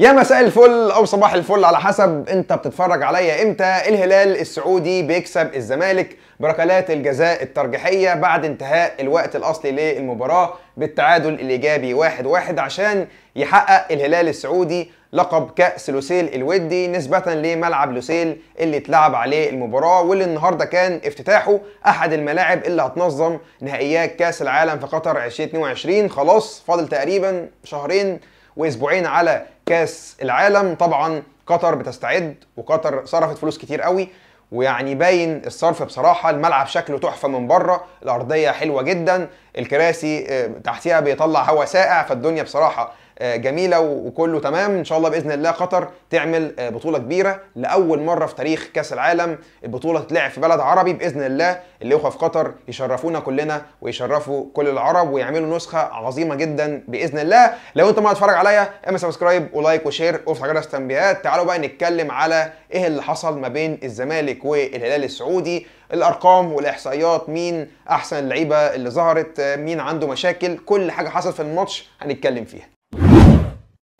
يا مساء الفل او صباح الفل على حسب انت بتتفرج عليا امتى الهلال السعودي بيكسب الزمالك بركلات الجزاء الترجيحيه بعد انتهاء الوقت الاصلي للمباراه بالتعادل الايجابي 1-1 واحد واحد عشان يحقق الهلال السعودي لقب كاس لوسيل الودي نسبه لملعب لوسيل اللي اتلعب عليه المباراه واللي النهارده كان افتتاحه احد الملاعب اللي هتنظم نهائيات كاس العالم في قطر 2022 خلاص فاضل تقريبا شهرين واسبوعين على كاس العالم طبعا قطر بتستعد وقطر صرفت فلوس كتير قوي ويعني باين الصرف بصراحه الملعب شكله تحفه من بره الارضيه حلوه جدا الكراسي آه، تحتيها بيطلع هواء ساقع فالدنيا بصراحه آه، جميله وكله تمام ان شاء الله باذن الله قطر تعمل آه، بطوله كبيره لاول مره في تاريخ كاس العالم البطوله تتلعب في بلد عربي باذن الله الاخوه في قطر يشرفونا كلنا ويشرفوا كل العرب ويعملوا نسخه عظيمه جدا باذن الله لو انت ما هتتفرج عليا اعمل سبسكرايب ولايك وشير وافتح جرس التنبيهات تعالوا بقى نتكلم على ايه اللي حصل ما بين الزمالك والهلال السعودي الارقام والاحصائيات مين احسن اللعيبه اللي ظهرت آه، مين عنده مشاكل كل حاجه حصلت في الماتش هنتكلم فيها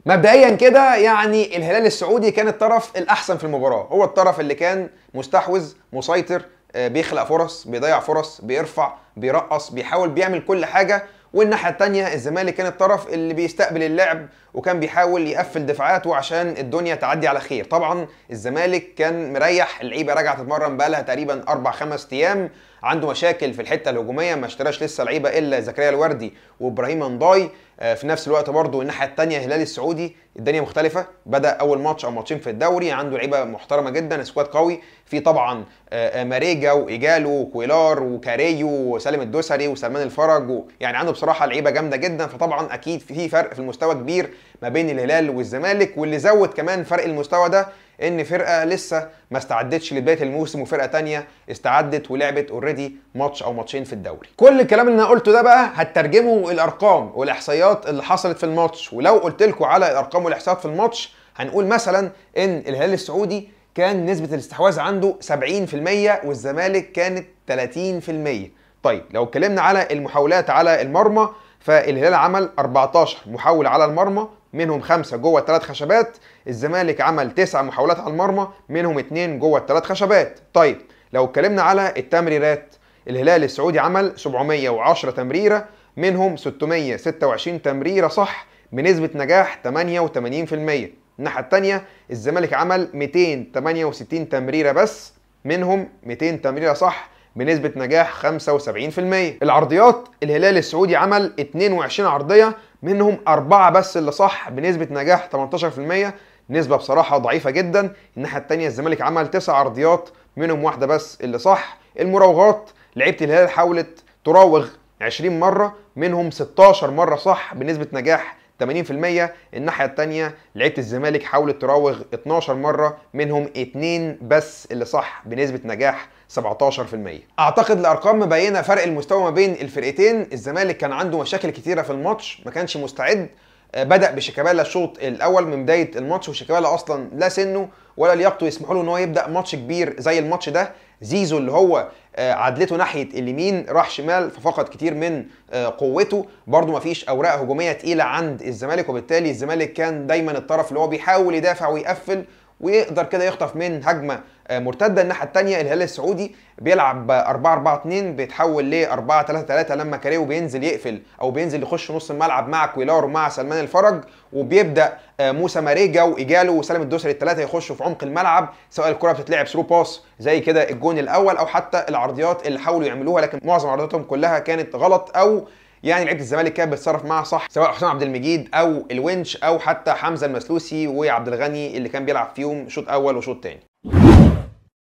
مبدئيا كده يعني الهلال السعودي كان الطرف الاحسن في المباراه هو الطرف اللي كان مستحوذ مسيطر آه، بيخلق فرص بيضيع فرص بيرفع بيرقص بيحاول بيعمل كل حاجه والناحيه الثانيه الزمالك كان الطرف اللي بيستقبل اللعب وكان بيحاول يقفل دفاعاته عشان الدنيا تعدي على خير طبعا الزمالك كان مريح اللعيبه راجعه تتمرن بقى لها تقريبا اربع خمس ايام عنده مشاكل في الحته الهجوميه ما اشتراش لسه لعيبه الا زكريا الوردي وابراهيم انضاي آه، في نفس الوقت برضه الناحيه الثانيه الهلال السعودي الدنيا مختلفه بدا اول ماتش او ماتشين في الدوري عنده لعيبه محترمه جدا سكواد قوي في طبعا آه، ماريجا وايجالو وكويلار وكاريو وسالم الدوسري وسلمان الفرج يعني عنده بصراحه لعيبه جامده جدا فطبعا اكيد في فرق في المستوى كبير ما بين الهلال والزمالك واللي زود كمان فرق المستوى ده ان فرقه لسه ما استعدتش لبدايه الموسم وفرقه تانية استعدت ولعبت اوريدي ماتش او ماتشين في الدوري كل الكلام اللي انا قلته ده بقى هترجمه الارقام والاحصائيات اللي حصلت في الماتش ولو قلت لكم على الارقام والاحصائيات في الماتش هنقول مثلا ان الهلال السعودي كان نسبه الاستحواذ عنده 70% والزمالك كانت 30% طيب لو اتكلمنا على المحاولات على المرمى فالهلال عمل 14 محاولة على المرمى منهم خمسه جوه الثلاث خشبات الزمالك عمل تسع محاولات على المرمى منهم اثنين جوه الثلاث خشبات طيب لو اتكلمنا على التمريرات الهلال السعودي عمل 710 تمريره منهم 626 تمريره صح بنسبه نجاح 88% الناحيه الثانيه الزمالك عمل 268 تمريره بس منهم 200 تمريره صح بنسبة نجاح 75% العرضيات الهلال السعودي عمل 22 عرضية منهم أربعة بس اللي صح بنسبة نجاح 18% نسبة بصراحة ضعيفة جدا الناحية التانية الزمالك عمل تسع عرضيات منهم واحدة بس اللي صح المراوغات لعيبة الهلال حاولت تراوغ 20 مرة منهم 16 مرة صح بنسبة نجاح 80% الناحية التانية لعيبة الزمالك حاولت تراوغ 12 مرة منهم 2 بس اللي صح بنسبة نجاح 17% اعتقد الارقام مبينه فرق المستوى ما بين الفرقتين الزمالك كان عنده مشاكل كتيره في الماتش ما كانش مستعد آه، بدا بشيكابالا الشوط الاول من بدايه الماتش وشيكابالا اصلا لا سنه ولا لياقته يسمح له ان هو يبدا ماتش كبير زي الماتش ده زيزو اللي هو آه، عدلته ناحيه اليمين راح شمال ففقد كتير من آه، قوته ما مفيش اوراق هجوميه تقيله عند الزمالك وبالتالي الزمالك كان دايما الطرف اللي هو بيحاول يدافع ويقفل ويقدر كده يخطف من هجمه آه، مرتده الناحيه الثانيه الهلال السعودي بيلعب 4 4 2 بيتحول ل 4 3 3 لما كاريو بينزل يقفل او بينزل يخش نص الملعب مع كويلار ومع سلمان الفرج وبيبدا آه، موسى ماريجا وايجالو وسالم الدوسري الثلاثه يخشوا في عمق الملعب سواء الكره بتتلعب ثرو باس زي كده الجون الاول او حتى العرضيات اللي حاولوا يعملوها لكن معظم عرضياتهم كلها كانت غلط او يعني لعيبه الزمالك كانت بتتصرف معاها صح سواء حسام عبد المجيد او الونش او حتى حمزه المسلوسي وعبد الغني اللي كان بيلعب فيهم شوط اول وشوط تاني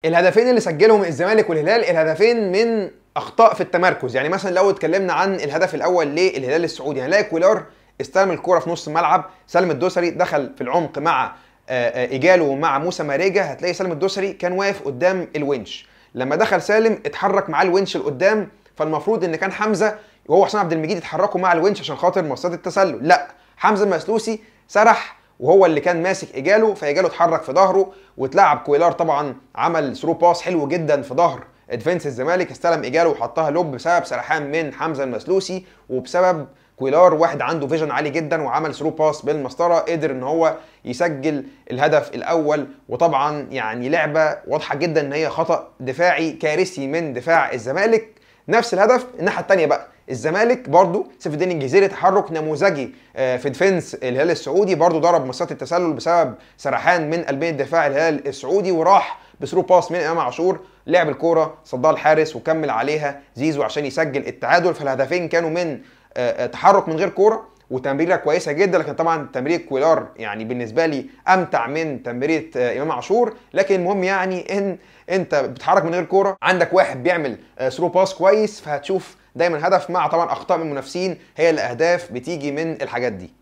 الهدفين اللي سجلهم الزمالك والهلال الهدفين من اخطاء في التمركز يعني مثلا لو اتكلمنا عن الهدف الاول للهلال السعودي هنلاقي يعني كولار استلم الكرة في نص الملعب سلم الدوسري دخل في العمق مع آه، آه، ايجالو مع موسى ماريجا هتلاقي سالم الدوسري كان واقف قدام الونش لما دخل سالم اتحرك معاه الونش لقدام فالمفروض ان كان حمزه وهو حسام عبد المجيد اتحركوا مع الونش عشان خاطر مصيده التسلل لا حمزه المسلوسي سرح وهو اللي كان ماسك اجاله فاجاله اتحرك في ظهره واتلعب كويلار طبعا عمل ثرو باس حلو جدا في ظهر ادفنس الزمالك استلم اجاله وحطها لوب بسبب سرحان من حمزه المسلوسي وبسبب كويلار واحد عنده فيجن عالي جدا وعمل ثرو باس بالمسطره قدر ان هو يسجل الهدف الاول وطبعا يعني لعبه واضحه جدا ان هي خطا دفاعي كارثي من دفاع الزمالك نفس الهدف الناحيه الثانيه بقى الزمالك برضو سيف الدين الجزيري تحرك نموذجي آه، في ديفنس الهلال السعودي برضو ضرب مسات التسلل بسبب سرحان من قلبين الدفاع الهلال السعودي وراح بثرو باس من امام عاشور لعب الكوره صدها الحارس وكمل عليها زيزو عشان يسجل التعادل فالهدفين كانوا من آه، آه، تحرك من غير كوره وتمريره كويسه جدا لكن طبعا تمرير كويلار يعني بالنسبه لي امتع من تمريره امام عاشور لكن المهم يعني ان انت بتحرك من غير كوره عندك واحد بيعمل ثرو باس كويس فهتشوف دايما هدف مع طبعا اخطاء من المنافسين هي اللي اهداف بتيجي من الحاجات دي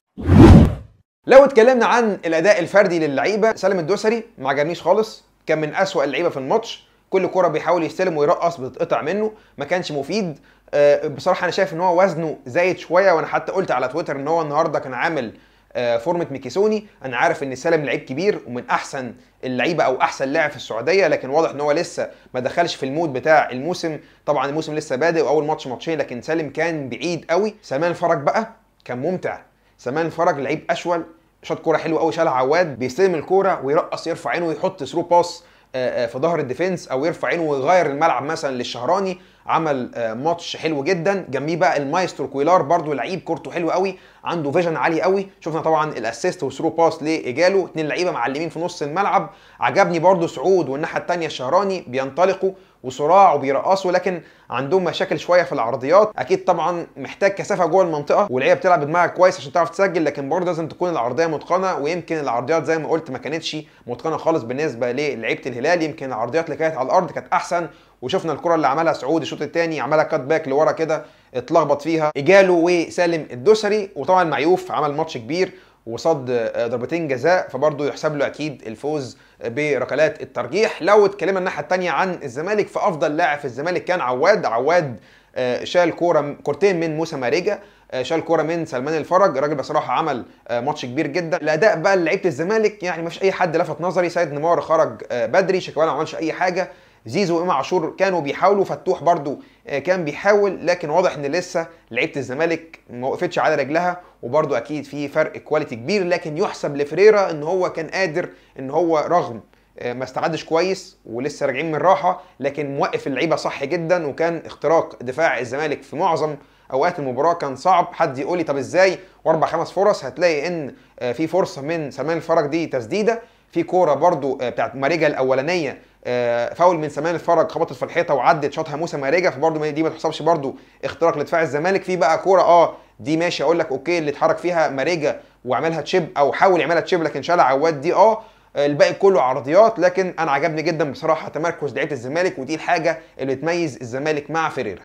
لو اتكلمنا عن الاداء الفردي للعيبه سالم الدوسري ما عجبنيش خالص كان من اسوا اللعيبه في الماتش كل كرة بيحاول يستلم ويرقص بتتقطع منه ما كانش مفيد آه، بصراحة أنا شايف إن هو وزنه زايد شوية وأنا حتى قلت على تويتر إن هو النهاردة كان عامل آه، فورمه ميكيسوني انا عارف ان سالم لعيب كبير ومن احسن اللعيبه او احسن لاعب في السعوديه لكن واضح ان هو لسه ما دخلش في المود بتاع الموسم طبعا الموسم لسه بادئ واول ماتش ماتشين لكن سالم كان بعيد قوي سمان فرج بقى كان ممتع سمان فرج لعيب اشول شاط كوره حلوه قوي شالها عواد بيستلم الكوره ويرقص يرفع عينه ويحط ثرو باس آه، آه، في ظهر الديفنس او يرفع عينه ويغير الملعب مثلا للشهراني عمل آه، ماتش حلو جدا جنبيه بقى المايسترو كويلار برده لعيب كورته حلو قوي عنده فيجن عالي قوي شفنا طبعا الاسيست وثرو باس لاجاله اثنين لعيبه معلمين في نص الملعب عجبني برده سعود والناحيه الثانيه الشهراني بينطلقوا وصراع وبيرقصوا لكن عندهم مشاكل شويه في العرضيات اكيد طبعا محتاج كثافه جوه المنطقه واللعيبه بتلعب بدماغها كويس عشان تعرف تسجل لكن برضه لازم تكون العرضيه متقنه ويمكن العرضيات زي ما قلت ما كانتش متقنه خالص بالنسبه للعيبه الهلال يمكن العرضيات اللي كانت على الارض كانت احسن وشفنا الكره اللي عملها سعود الشوط الثاني عملها كات باك لورا كده اتلخبط فيها اجاله وسالم الدوسري وطبعا معيوف عمل ماتش كبير وصد آه، ضربتين جزاء فبرضه يحسب له اكيد الفوز بركلات الترجيح لو اتكلمنا الناحيه الثانيه عن الزمالك فافضل لاعب في الزمالك كان عواد عواد آه، شال كوره كورتين من موسى ماريجا آه، شال كوره من سلمان الفرج الراجل بصراحه عمل آه، ماتش كبير جدا الاداء بقى لعيبه الزمالك يعني مفيش اي حد لفت نظري سيد نيمار خرج بدري شيكابالا ما عملش اي حاجه زيزو وامام عاشور كانوا بيحاولوا فتوح برضو آه، كان بيحاول لكن واضح ان لسه لعيبه الزمالك ما وقفتش على رجلها وبرضو اكيد في فرق كواليتي كبير لكن يحسب لفريرا ان هو كان قادر ان هو رغم آه، ما استعدش كويس ولسه راجعين من راحه لكن موقف اللعيبه صح جدا وكان اختراق دفاع الزمالك في معظم اوقات المباراه كان صعب حد يقول لي طب ازاي واربع خمس فرص هتلاقي ان آه، في فرصه من سلمان الفرج دي تسديده في كوره برضو آه، بتاعت ماريجا الاولانيه آه، فاول من سمان الفرج خبطت في الحيطه وعدت شاطها موسى ماريجا فبرضه دي ما تحسبش برضه اختراق لدفاع الزمالك في بقى كوره اه دي ماشي اقول لك اوكي اللي اتحرك فيها ماريجا وعملها تشيب او حاول يعملها تشيب لكن شال عواد دي اه الباقي كله عرضيات لكن انا عجبني جدا بصراحه تمركز لعيبه الزمالك ودي الحاجه اللي تميز الزمالك مع فيريرا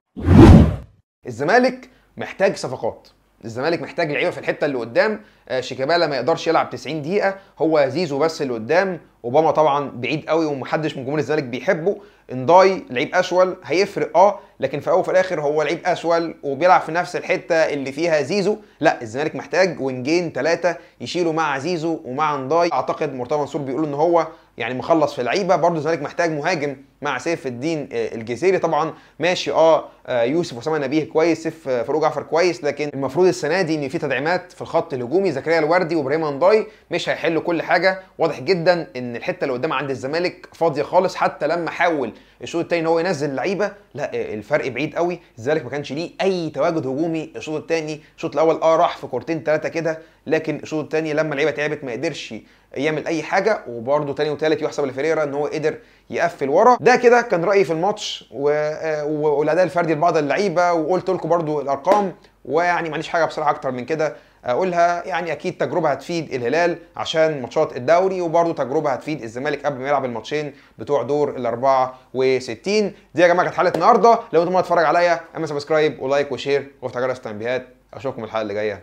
الزمالك محتاج صفقات الزمالك محتاج لعيبه في الحته اللي قدام آه، شيكابالا ما يقدرش يلعب 90 دقيقه هو زيزو بس اللي قدام اوباما طبعا بعيد قوي ومحدش من جمهور الزمالك بيحبه انداي لعيب اشول هيفرق اه لكن في الاول وفي الاخر هو لعيب اشول وبيلعب في نفس الحته اللي فيها زيزو لا الزمالك محتاج وينجين ثلاثه يشيلوا مع زيزو ومع انداي اعتقد مرتضى منصور بيقول ان هو يعني مخلص في لعيبه برضه الزمالك محتاج مهاجم مع سيف الدين آه، الجزيري طبعا ماشي اه, آه، يوسف اسامه نبيه كويس سيف آه، فاروق جعفر كويس لكن المفروض السنه دي ان في تدعيمات في الخط الهجومي زكريا الوردي وابراهيم انضاي مش هيحلوا كل حاجه واضح جدا ان الحته اللي قدام عند الزمالك فاضيه خالص حتى لما حاول الشوط الثاني ان هو ينزل لعيبه لا الفرق بعيد قوي الزمالك ما كانش ليه اي تواجد هجومي الشوط الثاني الشوط الاول اه راح في كورتين ثلاثه كده لكن الشوط الثاني لما اللعيبه تعبت ما قدرش يعمل اي حاجه وبرده ثاني وثالث يحسب لفريرا ان هو قدر يقفل ورا ده كده كان رايي في الماتش آه، والاداء الفردي لبعض اللعيبه وقلت لكم برده الارقام ويعني ماليش حاجه بصراحه اكتر من كده اقولها يعني اكيد تجربه هتفيد الهلال عشان ماتشات الدوري وبرده تجربه هتفيد الزمالك قبل ما يلعب الماتشين بتوع دور ال 64 دي يا جماعه كانت حلقه النهارده لو انتم تتفرج عليا اعمل سبسكرايب ولايك وشير وافتح جرس التنبيهات اشوفكم الحلقه اللي جايه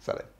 سلام